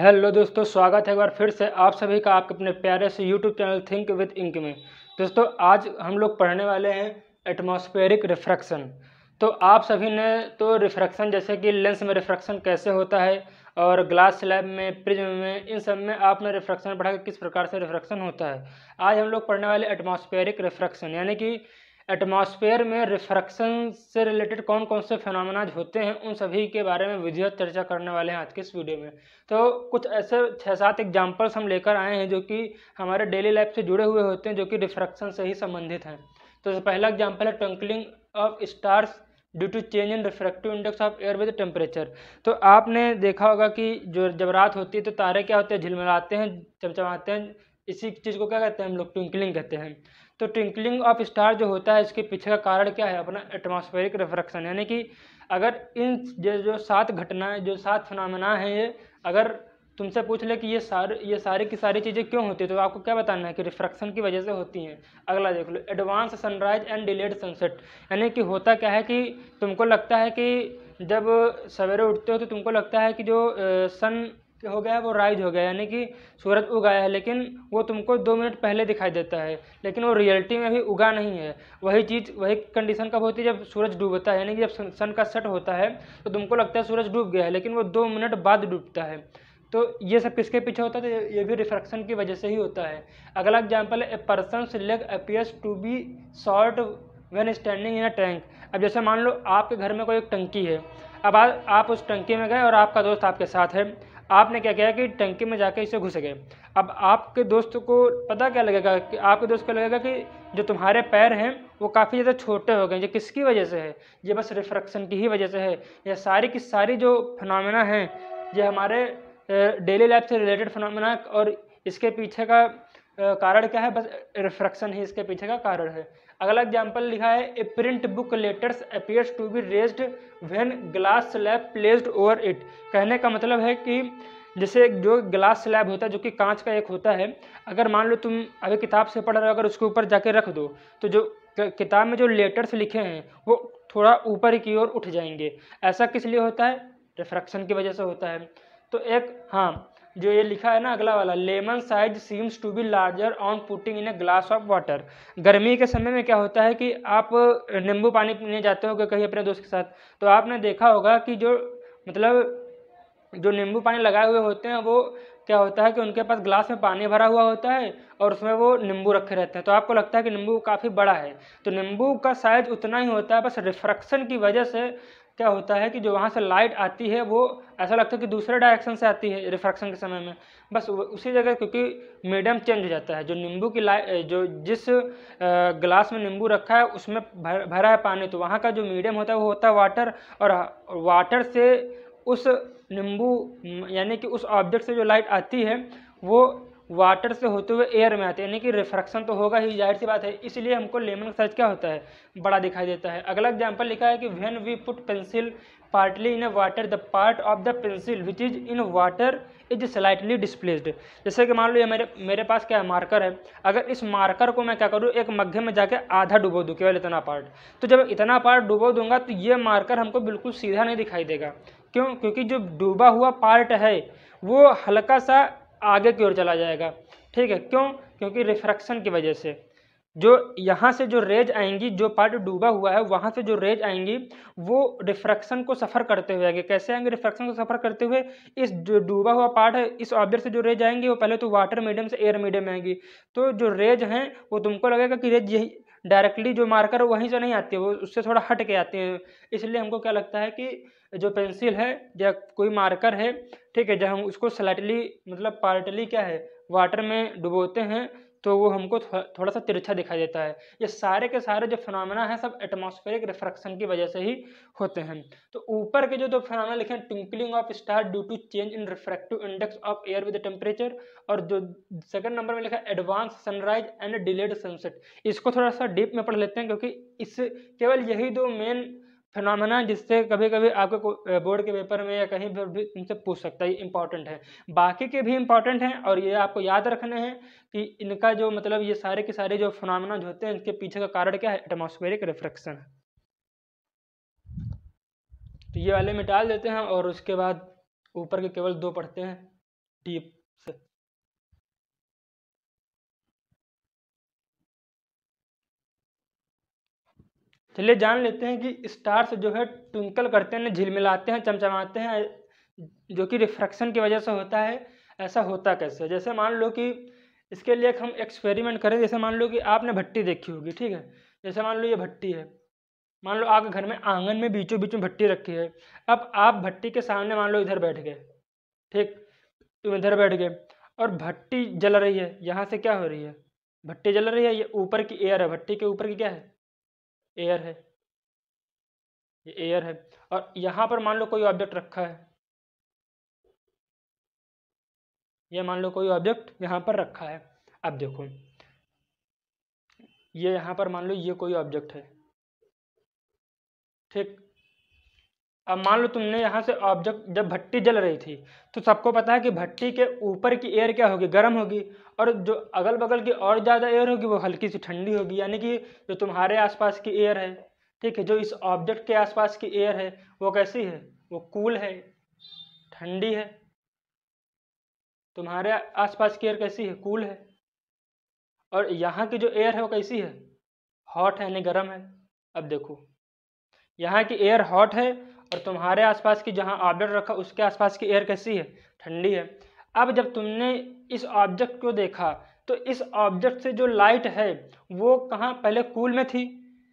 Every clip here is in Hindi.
हेलो दोस्तों स्वागत है एक बार फिर से आप सभी का आपके अपने प्यारे से YouTube channel think with ink में दोस्तों आज हम लोग पढ़ने वाले हैं एटमॉस्फेरिक रिफ्रैक्शन तो आप सभी ने तो रिफ्रैक्शन जैसे कि लेंस में रिफ्रैक्शन कैसे होता है और ग्लास स्लैब में प्रिज्म में इन सब में आपने रिफ्रैक्शन पढ़ा कि किस प्रकार से रिफ्रैक्शन होता है आज हम लोग पढ़ने वाले एटमॉस्फेरिक रिफ्रैक्शन यानी कि एटमॉस्फेयर में रिफ्रैक्शन से रिलेटेड कौन कौन से फेनोमेनाज होते हैं उन सभी के बारे में विधिवत चर्चा करने वाले हैं आज के इस वीडियो में तो कुछ ऐसे छः सात एग्जाम्पल्स हम लेकर आए हैं जो कि हमारे डेली लाइफ से जुड़े हुए होते हैं जो कि रिफ्रैक्शन से ही संबंधित हैं तो पहला एग्जाम्पल है twinkling of stars due to change in refractive index of air with temperature तो आपने देखा होगा कि जो जब रात होती है तो तारे क्या होते हैं झिलमिलाते हैं चमचमाते हैं इसी चीज़ को क्या कहते हैं हम लोग ट्विंकलिंग कहते हैं तो ट्विंकलिंग ऑफ स्टार जो होता है इसके पीछे का कारण क्या है अपना एटमॉस्फेरिक रिफ्रैक्शन यानी कि अगर इन जो सात घटनाएं जो सात फनामना हैं ये अगर तुमसे पूछ ले कि ये सारे ये सारी की सारी चीज़ें क्यों होती है तो आपको क्या बताना है कि रिफ्रैक्शन की वजह से होती हैं अगला देख लो advance sunrise and delayed sunset यानी कि होता क्या है कि तुमको लगता है कि जब सवेरे उठते हो तो तुमको लगता है कि जो सन कि हो गया है वो राइज हो गया यानी कि सूरज उगाया है लेकिन वो तुमको दो मिनट पहले दिखाई देता है लेकिन वो रियलिटी में भी उगा नहीं है वही चीज़ वही कंडीशन कब होती है जब सूरज डूबता है यानी कि जब सन का सेट होता है तो तुमको लगता है सूरज डूब गया है लेकिन वो दो मिनट बाद डूबता है तो ये सब किसके पीछे होता है तो ये भी रिफ्रैक्शन की वजह से ही होता है अगला एग्जाम्पल है a person leg appears to be short when standing in a tank अब जैसे मान लो आपके घर में कोई एक टंकी है अब आप उस टंकी में गए और आपका दोस्त आपके साथ है आपने क्या किया कि टंकी में जाकर इसे घुस गए अब आपके दोस्त को पता क्या लगेगा कि आपके दोस्त को लगेगा कि जो तुम्हारे पैर हैं वो काफ़ी ज़्यादा छोटे हो गए ये किसकी वजह से है ये बस रिफ्रैक्शन की ही वजह से है यह सारी की सारी जो फिनमिना हैं ये हमारे डेली लाइफ से रिलेटेड फिनमिना और इसके पीछे का कारण क्या है बस रिफ्रैक्शन ही इसके पीछे का कारण है अगला एग्जाम्पल लिखा है a print book letters appears to be raised when glass slab placed over it कहने का मतलब है कि जैसे जो ग्लास स्लैब होता है जो कि कांच का एक होता है अगर मान लो तुम अभी किताब से पढ़ रहे हो अगर उसके ऊपर जाके रख दो तो जो किताब में जो लेटर्स लिखे हैं वो थोड़ा ऊपर की ओर उठ जाएंगे ऐसा किस लिए होता है रिफ्रैक्शन की वजह से होता है तो एक हाँ जो ये लिखा है ना अगला वाला lemon size seems to be larger on putting in a glass of water गर्मी के समय में क्या होता है कि आप नींबू पानी पीने जाते हो कहीं अपने दोस्त के साथ तो आपने देखा होगा कि जो मतलब जो नींबू पानी लगाए हुए होते हैं वो क्या होता है कि उनके पास ग्लास में पानी भरा हुआ होता है और उसमें वो नींबू रखे रहते हैं तो आपको लगता है कि नींबू काफ़ी बड़ा है तो नींबू का साइज उतना ही होता है बस रिफ्रैक्शन की वजह से क्या होता है कि जो वहाँ से लाइट आती है वो ऐसा लगता है कि दूसरे डायरेक्शन से आती है रिफ्रैक्शन के समय में बस उसी जगह क्योंकि मीडियम चेंज हो जाता है जो नींबू की लाइट जो जिस ग्लास में नींबू रखा है उसमें भर भरा है पानी तो वहाँ का जो मीडियम होता है वो होता है वाटर और वाटर से उस नींबू यानी कि उस ऑब्जेक्ट से जो लाइट आती है वो वाटर से होते हुए एयर में आते हैं यानी कि रिफ्रैक्शन तो होगा ही जाहिर सी बात है इसलिए हमको लेमन का साइज क्या होता है बड़ा दिखाई देता है अगला एग्जाम्पल लिखा है कि when we put pencil partly in water the part of the pencil which is in water is slightly displaced जैसे कि मान लो ये मेरे मेरे पास क्या है मार्कर है अगर इस मार्कर को मैं क्या करूँ एक मग्घे में जाके आधा डुबो दूँ केवल इतना पार्ट तो जब इतना पार्ट डुबो दूंगा तो ये मार्कर हमको बिल्कुल सीधा नहीं दिखाई देगा क्यों क्योंकि जो डूबा हुआ पार्ट है वो हल्का सा आगे की ओर चला जाएगा ठीक है क्यों क्योंकि रिफ्रैक्शन की वजह से जो यहाँ से जो रेज आएंगी जो पार्ट डूबा हुआ है वहाँ से जो रेज आएंगी वो रिफ्रैक्शन को सफ़र करते हुए आएंगे कैसे आएंगे रिफ्रैक्शन को सफ़र करते हुए इस जो डूबा हुआ पार्ट है इस ऑब्जेक्ट से जो रेज आएंगी वो पहले तो वाटर मीडियम से एयर मीडियम आएंगी तो जो रेज हैं वो तुमको लगेगा कि रेज यही डायरेक्टली जो मार्कर वहीं से नहीं आती है वो उससे थोड़ा हट के आते हैं इसलिए हमको क्या लगता है कि जो पेंसिल है या कोई मार्कर है ठीक है जब हम उसको स्लाइटली मतलब पार्टली क्या है वाटर में डुबोते हैं तो वो हमको थोड़ा सा तिरछा दिखाई देता है ये सारे के सारे जो फिनमिना है सब एटमोस्फेरिक रिफ्रैक्शन की वजह से ही होते हैं तो ऊपर के जो दो फिनमिना लिखे हैं twinkling of star due to change in refractive index of air with temperature और जो सेकंड नंबर में लिखा है advance sunrise and delayed sunset इसको थोड़ा सा डीप में पढ़ लेते हैं क्योंकि इस केवल यही दो मेन फिनमिना जिससे कभी कभी आपके बोर्ड के पेपर में या कहीं पर भी इनसे पूछ सकता है ये इंपॉर्टेंट है बाकी के भी इंपॉर्टेंट हैं और ये आपको याद रखने हैं कि इनका जो मतलब ये सारे के सारे जो फिनमिना जो होते हैं इनके पीछे का कारण क्या है एटमोसफेरिक रिफ्रेक्शन तो ये वाले मिटाल देते हैं और उसके बाद ऊपर के केवल दो पढ़ते हैं डीप चलिए जान लेते हैं कि स्टार्स जो है ट्विंकल करते हैं झिलमिलाते हैं चमचमाते हैं जो कि रिफ्रैक्शन की वजह से होता है ऐसा होता कैसे जैसे मान लो कि इसके लिए हम एक्सपेरिमेंट करें जैसे मान लो कि आपने भट्टी देखी होगी ठीक है जैसे मान लो ये भट्टी है मान लो आपके घर में आंगन में बीचों बीच में भट्टी रखी है अब आप भट्टी के सामने मान लो इधर बैठ गए ठीक तुम इधर बैठ गए और भट्टी जल रही है यहाँ से क्या हो रही है भट्टी जल रही है ये ऊपर की एयर है भट्टी के ऊपर की क्या है एयर है ये एयर है और यहां पर मान लो कोई ऑब्जेक्ट रखा है ये मान लो कोई ऑब्जेक्ट यहां पर रखा है अब देखो ये यहां पर मान लो ये कोई ऑब्जेक्ट है ठीक अब मान लो तुमने यहाँ से ऑब्जेक्ट जब भट्टी जल रही थी तो सबको पता है कि भट्टी के ऊपर की एयर क्या होगी गर्म होगी और जो अगल बगल की और ज़्यादा एयर होगी वो हल्की सी ठंडी होगी यानी कि जो तुम्हारे आसपास की एयर है ठीक है जो इस ऑब्जेक्ट के आसपास की एयर है वो कैसी है वो कूल है ठंडी है तुम्हारे आसपास की एयर कैसी है कूल है और यहाँ की जो एयर है वो कैसी है हॉट है यानी गर्म है अब देखो यहाँ की एयर हॉट है और तुम्हारे आसपास की जहाँ ऑब्जेक्ट रखा उसके आसपास की एयर कैसी है ठंडी है अब जब तुमने इस ऑब्जेक्ट को देखा तो इस ऑब्जेक्ट से जो लाइट है वो कहाँ पहले कूल में थी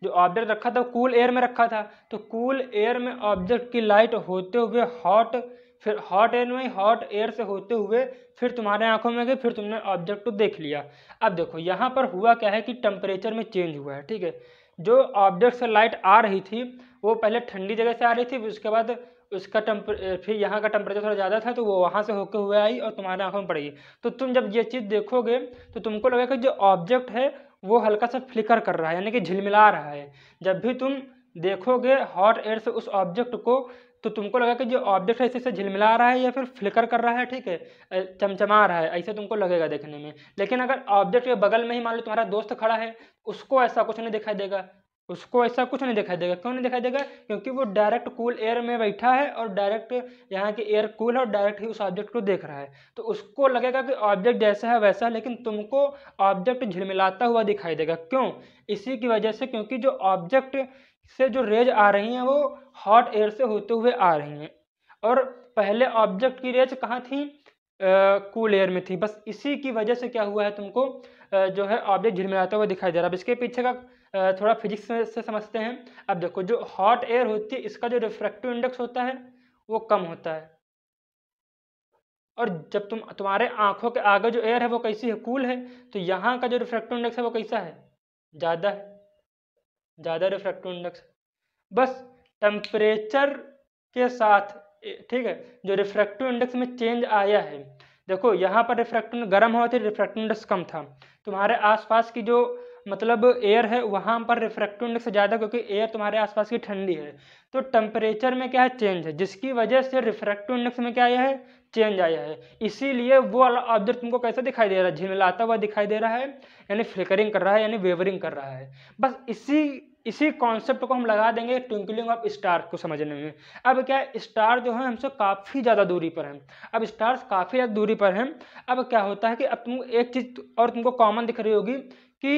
जो ऑब्जेक्ट रखा था कूल एयर में रखा था तो कूल एयर में ऑब्जेक्ट की लाइट होते हुए हॉट फिर हॉट एयर में हॉट एयर से होते हुए फिर तुम्हारे आंखों में गई फिर तुमने ऑब्जेक्ट को देख लिया अब देखो यहाँ पर हुआ क्या है कि टेम्परेचर में चेंज हुआ है ठीक है जो ऑब्जेक्ट से लाइट आ रही थी वो पहले ठंडी जगह से आ रही थी उसके बाद उसका टेम्पर फिर यहाँ का टेम्परेचर थोड़ा ज़्यादा था तो वो वहाँ से होके हुए आई और तुम्हारे आँखों में पड़ेगी तो तुम जब ये चीज़ देखोगे तो तुमको लगेगा कि जो ऑब्जेक्ट है वो हल्का सा फ्लिकर कर रहा है यानी कि झिलमिला रहा है जब भी तुम देखोगे हॉट एयर से उस ऑब्जेक्ट को तो तुमको लगा कि जो ऑब्जेक्ट है इससे झिलमिला रहा है या फिर फ्लिकर कर रहा है ठीक है चमचमा रहा है ऐसे तुमको लगेगा देखने में लेकिन अगर ऑब्जेक्ट के बगल में ही मान लो तुम्हारा दोस्त खड़ा है उसको ऐसा कुछ नहीं दिखाई देगा उसको ऐसा कुछ नहीं दिखाई देगा क्यों नहीं दिखाई देगा क्योंकि वो डायरेक्ट कूल एयर में बैठा है और डायरेक्ट यहाँ की एयर कूल है और डायरेक्ट ही उस ऑब्जेक्ट को देख रहा है तो उसको लगेगा कि ऑब्जेक्ट जैसा है वैसा है लेकिन तुमको ऑब्जेक्ट झिलमिलाता हुआ दिखाई देगा क्यों इसी की वजह से क्योंकि जो ऑब्जेक्ट से जो रेज आ रही हैं वो हॉट एयर से होते हुए आ रही हैं और पहले ऑब्जेक्ट की रेज कहाँ थी कूल एयर में थी बस इसी की वजह से क्या हुआ है तुमको जो है ऑब्जेक्ट झिलमिलाता हुआ दिखाई दे रहा है अब इसके पीछे का थोड़ा फिजिक्स से समझते हैं अब देखो जो हॉट एयर होती है इसका जो रिफ्रैक्टिव इंडेक्स होता है वो कम होता है और जब तुम तुम्हारे आंखों के आगे जो एयर है वो कैसी है कूल है तो यहाँ का जो रिफ्रैक्टिव इंडेक्स है वो कैसा है ज़्यादा है ज़्यादा रिफ्रैक्टिव इंडेक्स बस टेम्परेचर के साथ ठीक है जो रिफ्रैक्टिव इंडेक्स में चेंज आया है देखो यहाँ पर रिफ्रैक्टिव गर्म हुआ था रिफ्रैक्टिव इंडेक्स कम था तुम्हारे आसपास की जो मतलब एयर है वहाँ पर रिफ्रैक्टिव इंडेक्स ज़्यादा क्योंकि एयर तुम्हारे आसपास की ठंडी है तो टेम्परेचर में क्या है चेंज है जिसकी वजह से रिफ्रैक्टिव इंडेक्स में क्या आया है चेंज आया है इसीलिए वो वाला ऑब्जेक्ट तुमको कैसा दिखाई दे रहा है झिलमिलाता हुआ दिखाई दे रहा है यानी फ्लिकरिंग कर रहा है यानी वेवरिंग कर रहा है बस इसी इसी कॉन्सेप्ट को हम लगा देंगे ट्विंकलिंग ऑफ स्टार को समझने में अब क्या स्टार जो है हमसे काफ़ी ज़्यादा दूरी पर हैं अब स्टार्स काफ़ी ज़्यादा दूरी पर हैं अब क्या होता है कि अब तुम एक चीज़ और तुमको कॉमन दिख रही होगी कि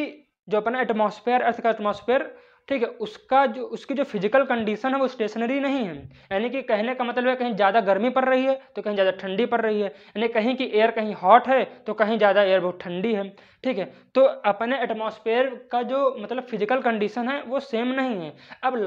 जो अपना एटमॉस्फेयर अर्थ का एटमॉस्फेयर ठीक है उसका जो उसकी जो फिजिकल कंडीशन है वो स्टेशनरी नहीं है यानी कि कहने का मतलब है कहीं ज़्यादा गर्मी पड़ रही है तो कहीं ज़्यादा ठंडी पड़ रही है यानी कहीं की एयर कहीं हॉट है तो कहीं ज़्यादा एयर बहुत ठंडी है ठीक है तो अपने एटमॉस्फेयर का जो मतलब फिजिकल कंडीशन है वो सेम नहीं है अब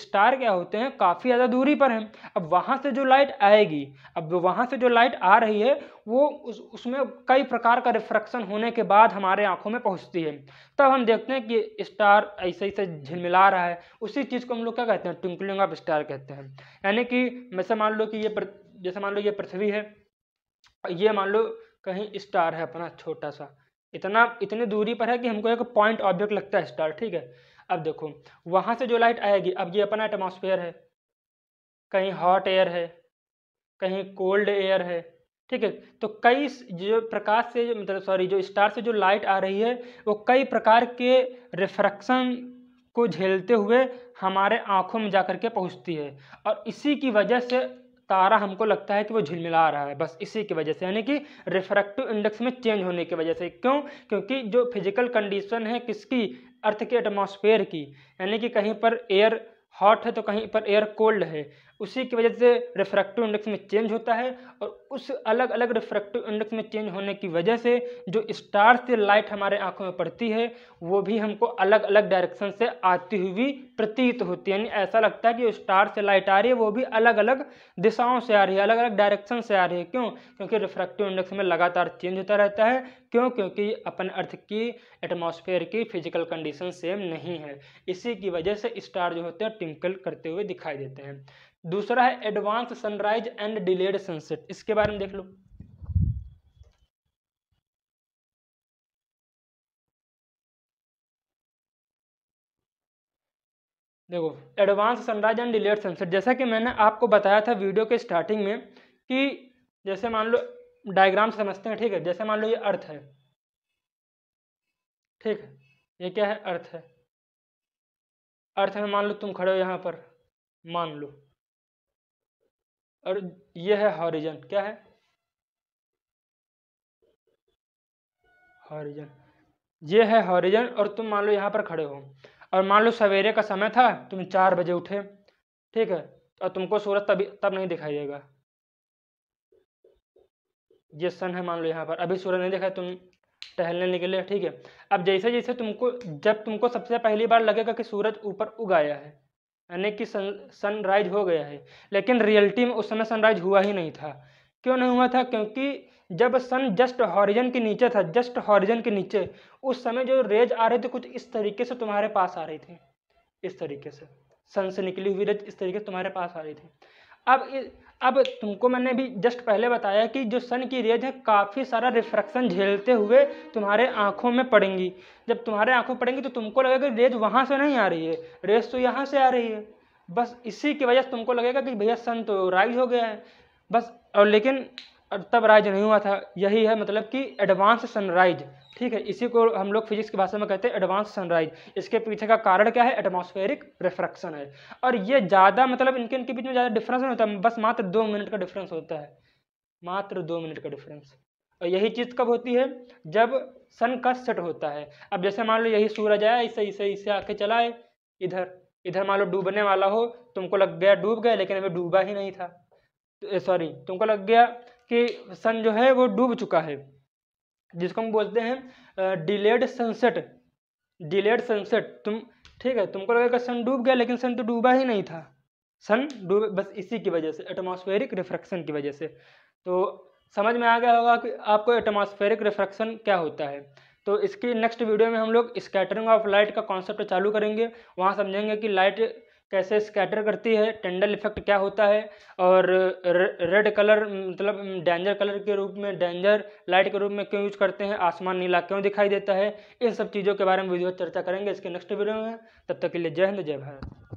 स्टार क्या होते हैं काफ़ी ज़्यादा दूरी पर हैं अब वहाँ से जो लाइट आएगी अब वहाँ से जो लाइट आ रही है वो उस उसमें कई प्रकार का रिफ्रैक्शन होने के बाद हमारे आँखों में पहुँचती है तब हम देखते हैं कि स्टार ऐसे ऐसे झिलमिला रहा है उसी चीज़ को हम लोग क्या कहते हैं ट्विंकलिंग ऑफ स्टार कहते हैं यानी कि जैसे मान लो कि ये जैसे मान लो ये पृथ्वी है ये मान लो कहीं स्टार है अपना छोटा सा इतना इतनी दूरी पर है कि हमको एक पॉइंट ऑब्जेक्ट लगता है स्टार ठीक है अब देखो वहाँ से जो लाइट आएगी अब ये अपना एटमोसफेयर है कहीं हॉट एयर है कहीं कोल्ड एयर है ठीक है तो कई जो प्रकाश से मतलब सॉरी जो स्टार से जो लाइट आ रही है वो कई प्रकार के रिफ्रैक्शन को झेलते हुए हमारे आँखों में जा के पहुँचती है और इसी की वजह से तारा हमको लगता है कि वो झिलमिला रहा है बस इसी की वजह से यानी कि रिफ्रैक्टिव इंडेक्स में चेंज होने की वजह से क्यों क्योंकि जो फिजिकल कंडीशन है किसकी अर्थ के एटमॉस्फेयर की यानी कि कहीं पर एयर हॉट है तो कहीं पर एयर कोल्ड है उसी की वजह से रिफ्रैक्टिव इंडेक्स में चेंज होता है और उस अलग अलग रिफ्रैक्टिव इंडेक्स में चेंज होने की वजह से जो स्टार से लाइट हमारे आँखों में पड़ती है वो भी हमको अलग अलग डायरेक्शन से आती हुई प्रतीत होती है यानी ऐसा लगता है कि जो स्टार से लाइट आ रही है वो भी अलग अलग दिशाओं से आ रही है अलग अलग डायरेक्शन से आ रही है क्यों क्योंकि रिफ्रैक्टिव इंडेक्स में लगातार चेंज होता रहता है क्यों क्योंकि अपन अर्थ की एटमोसफेयर की फिजिकल कंडीशन सेम नहीं है इसी की वजह से स्टार जो होते हैं ट्विंकल करते हुए दिखाई देते हैं दूसरा है advance sunrise and delayed sunset इसके बारे में देख लो देखो advance sunrise and delayed sunset जैसा कि मैंने आपको बताया था वीडियो के स्टार्टिंग में कि जैसे मान लो डायग्राम समझते हैं ठीक है जैसे मान लो ये अर्थ है ठीक है ये क्या है अर्थ है अर्थ में मान लो तुम खड़े हो यहाँ पर मान लो और ये है हॉरिजन क्या है हॉरिजन ये है हॉरिजन और तुम मान लो यहाँ पर खड़े हो और मान लो सवेरे का समय था तुम चार बजे उठे ठीक है और तुमको सूरज तभी तब नहीं दिखाई देगा ये सन है मान लो यहाँ पर अभी सूरज नहीं दिखाई तुम टहलने निकले ठीक है अब जैसे जैसे तुमको जब तुमको सबसे पहली बार लगेगा कि सूरज ऊपर उगाया है यानी कि सन सनराइज हो गया है लेकिन रियलिटी में उस समय सनराइज हुआ ही नहीं था क्यों नहीं हुआ था क्योंकि जब सन जस्ट हॉरिजन के नीचे था जस्ट हॉरिजन के नीचे उस समय जो रेज आ रही थी कुछ इस तरीके से तुम्हारे पास आ रही थी इस तरीके से सन से निकली हुई रेज इस तरीके से तुम्हारे पास आ रही थी अब अब तुमको मैंने भी जस्ट पहले बताया कि जो सन की रेज है काफ़ी सारा रिफ्रैक्शन झेलते हुए तुम्हारे आँखों में पड़ेंगी जब तुम्हारे आँखों पड़ेंगी तो तुमको लगेगा कि रेज वहाँ से नहीं आ रही है रेज तो यहाँ से आ रही है बस इसी की वजह से तुमको लगेगा कि भैया सन तो राइज हो गया है बस और लेकिन तब राइज नहीं हुआ था यही है मतलब कि एडवांस सनराइज ठीक है इसी को हम लोग फिजिक्स की भाषा में कहते हैं एडवांस सनराइज इसके पीछे का कारण क्या है एटमोस्फेरिक रिफ्रैक्शन है और ये ज़्यादा मतलब इनके इनके बीच में ज़्यादा डिफरेंस नहीं होता बस मात्र दो मिनट का डिफरेंस होता है मात्र दो मिनट का डिफरेंस और यही चीज़ कब होती है जब सन का सेट होता है अब जैसे मान लो यही सूरज आया इसे इसे इसे आके चलाए इधर इधर मान लो डूबने वाला हो तुमको लग गया डूब गया लेकिन अभी डूबा ही नहीं था सॉरी तो, तुमको लग गया कि सन जो है वो डूब चुका है जिसको हम बोलते हैं डिलेड सनसेट डिलेड सनसेट तुम ठीक है तुमको लगेगा सन डूब गया लेकिन सन तो डूबा ही नहीं था सन डूबे बस इसी की वजह से एटमॉस्फेरिक रिफ्रैक्शन की वजह से तो समझ में आ गया होगा कि आपको एटमॉस्फेरिक रिफ्रैक्शन क्या होता है तो इसकी नेक्स्ट वीडियो में हम लोग स्कैटरिंग ऑफ लाइट का कॉन्सेप्ट चालू करेंगे वहाँ समझेंगे कि लाइट कैसे स्कैटर करती है टेंडल इफेक्ट क्या होता है और रेड कलर मतलब डेंजर कलर के रूप में डेंजर लाइट के रूप में क्यों यूज करते हैं आसमान नीला क्यों दिखाई देता है इन सब चीज़ों के बारे में वीडियो चर्चा करेंगे इसके नेक्स्ट वीडियो में तब तक के लिए जय हिंद जय भारत